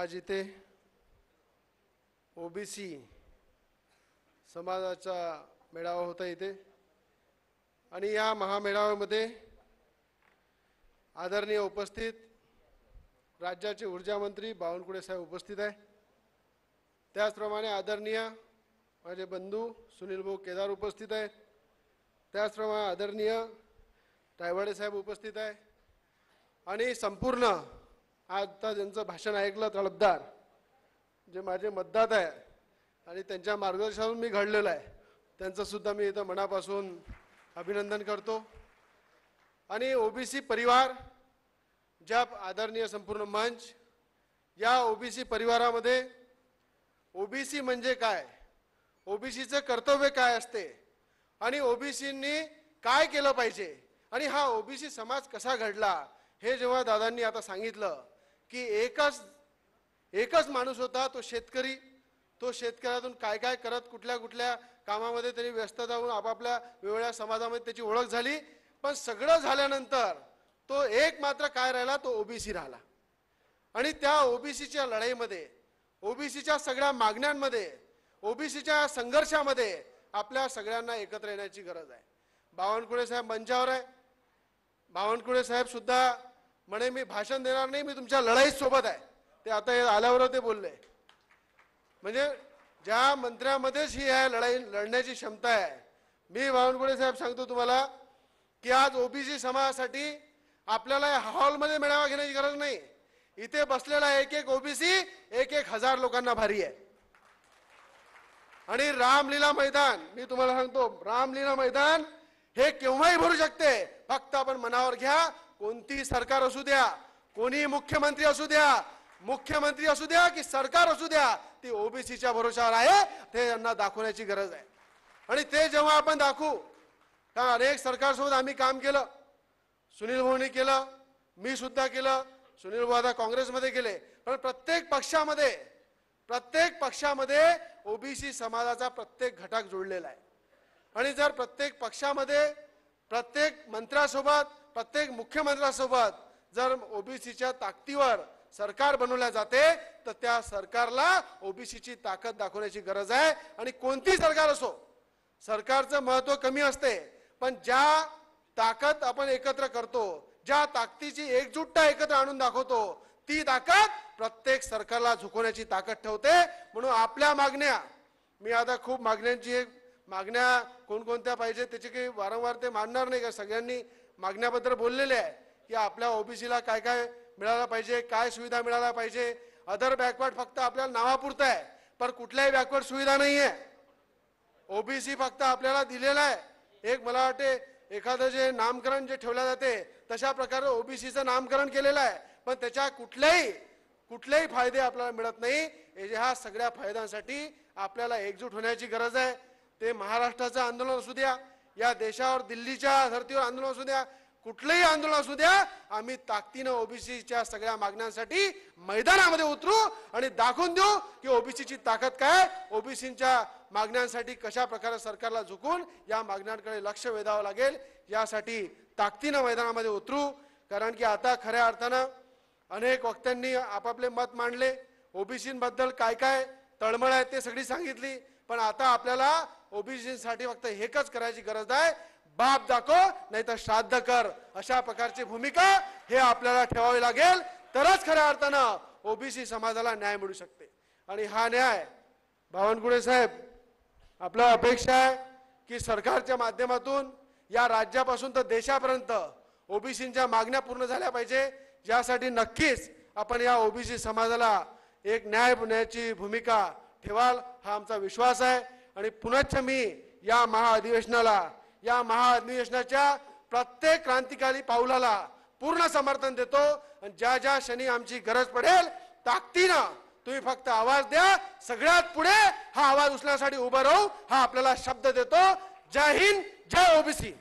आज इथे ओबीसी समाजाचा मेळावा होता इथे आणि या महामेळाव्यामध्ये आदरणीय उपस्थित राज्याचे ऊर्जा मंत्री बावनकुळे साहेब उपस्थित आहे त्याचप्रमाणे आदरणीय माझे बंधू सुनील भाऊ केदार उपस्थित आहेत त्याचप्रमाणे आदरणीय टायवाडे साहेब उपस्थित आहे आणि संपूर्ण आता ज्यांचं भाषण ऐकलं तळपदार जे माझे मतदात आहे आणि त्यांच्या मार्गदर्शनातून मी घडलेलं आहे त्यांचंसुद्धा मी इथं मनापासून अभिनंदन करतो आणि ओबीसी परिवार ज्या आदरणीय संपूर्ण मंच या ओबीसी परिवारामध्ये ओबीसी म्हणजे काय ओबीसीचं कर्तव्य काय असते आणि ओबीसींनी काय केलं पाहिजे आणि हा ओबीसी समाज कसा घडला हे जेव्हा दादांनी आता सांगितलं की एकच एकच माणूस होता तो शेतकरी तो शेतकऱ्यातून काय काय करत कुठल्या कुठल्या कामामध्ये त्यांनी व्यस्त जाऊन आपापल्या वेगवेगळ्या समाजामध्ये त्याची ओळख झाली पण सगळं झाल्यानंतर तो एक मात्र काय राहिला तो ओबीसी राहिला आणि त्या ओबीसीच्या लढाईमध्ये ओबीसीच्या सगळ्या मागण्यांमध्ये ओबीसीच्या संघर्षामध्ये आपल्या सगळ्यांना एकत्र येण्याची गरज आहे बावनकुळे साहेब मंचावर आहे बावनकुळे साहेब सुद्धा म्हणे मी भाषण देणार नाही मी तुमच्या लढाईत सोबत आहे ते आता आल्यावर ते बोलले म्हणजे ज्या मंत्र्यामध्येच ही आहे लढाई लढण्याची क्षमता आहे मी बावनकुळे साहेब सांगतो तुम्हाला की आज ओबीसी समाजासाठी आपल्याला हॉलमध्ये मेळावा घेण्याची गरज नाही इथे बसलेला एक एक ओबीसी एक एक हजार लोकांना भारी आहे आणि रामलीला मैदान मी तुम्हाला सांगतो रामलीला मैदान हे केव्हाही भरू शकते फक्त आपण मनावर घ्या कोणती सरकार असू द्या कोणी मुख्यमंत्री असू द्या मुख्यमंत्री असू द्या की सरकार असू द्या ती ओबीसीच्या भरोशावर आहे ते यांना दाखवण्याची गरज आहे आणि ते जेव्हा आपण दाखवू तर अनेक सरकारसोबत आम्ही काम केलं सुनील भाऊनी केलं मी सुद्धा केलं सुनील भाऊ आता काँग्रेसमध्ये केले पण प्रत्येक पक्षामध्ये प्रत्येक पक्षामध्ये ओबीसी समाजाचा प्रत्येक घटक जोडलेला आहे आणि जर प्रत्येक पक्षामध्ये प्रत्येक मंत्र्यासोबत प्रत्येक मुख्यमंत्र्यासोबत जर ओबीसीच्या ताकदीवर सरकार बनवल्या जाते तर त्या सरकारला ओबीसीची ताकद दाखवण्याची गरज आहे आणि कोणती सरकार असो सरकारचं महत्व कमी असते पण ज्या ताकद आपण एकत्र करतो ज्या ताकदीची एकजुटता एकत्र आणून दाखवतो ती ताकद प्रत्येक सरकारला झुकवण्याची ताकद ठेवते म्हणून आपल्या मागण्या मी आता खूप मागण्यांची एक मागण्या कोणकोणत्या पाहिजे त्याची काही वारंवार ते मानणार नाही का सगळ्यांनी मागण्याबद्दल बोललेले आहे की आपल्या ओबीसीला काय काय मिळायला पाहिजे काय सुविधा मिळायला पाहिजे अदर बॅकवर्ड फक्त आपल्याला नावापुरतं आहे पण कुठल्याही बॅकवर्ड सुविधा नाही आहे ओबीसी फक्त आपल्याला दिलेला आहे एक मला वाटते एखादं जे नामकरण जे ठेवलं जाते तशा प्रकारे ओबीसीचं नामकरण केलेलं आहे पण त्याच्या कुठल्याही कुठलेही फायदे आपल्याला मिळत नाही हा सगळ्या फायद्यांसाठी आपल्याला एकजूट होण्याची गरज आहे ते महाराष्ट्राचं आंदोलन असू द्या या देशावर दिल्लीच्या धर्तीवर आंदोलन असू द्या कुठलंही आंदोलन असू द्या आम्ही ताकदीनं ओबीसीच्या सगळ्या मागण्यांसाठी मैदानामध्ये उतरू आणि दाखवून देऊ की ओबीसीची ताकद काय ओबीसीच्या मागण्यांसाठी कशा प्रकारे सरकारला झुकून या मागण्यांकडे लक्ष वेधावं लागेल यासाठी ताकदीनं मैदानामध्ये उतरू कारण की आता खऱ्या अर्थानं अनेक वक्त्यांनी आपापले मत मांडले ओबीसीबद्दल काय काय तळमळ आहे ते सगळी सांगितली पण आता आपल्याला ओबीसी साठी फक्त एकच करायची गरज आहे बाप दाखव नाही तर श्राद्ध कर अशा प्रकारची भूमिका हे आपल्याला ठेवावी लागेल तरच खऱ्या अर्थानं ओबीसी समाजाला न्याय मिळू शकते आणि हा न्याय भावनगुडे साहेब आपला अपेक्षा आहे की सरकारच्या माध्यमातून या राज्यापासून तर देशापर्यंत ओबीसीच्या मागण्या पूर्ण झाल्या पाहिजे ज्यासाठी नक्कीच आपण या ओबीसी समाजाला एक न्याय पुण्याची भूमिका ठेवाल हा आमचा विश्वास आहे आणि पुनश्च मी या महाअधिवेशनाला या महाअधिवेशनाच्या प्रत्येक क्रांतिकारी पाऊलाला पूर्ण समर्थन देतो आणि ज्या ज्या क्षणी आमची गरज पडेल ताकदीनं तुम्ही फक्त आवाज द्या सगळ्यात पुढे हा आवाज उचलण्यासाठी उभा राहू हा आपल्याला शब्द देतो जय हिंद जय ओबीसी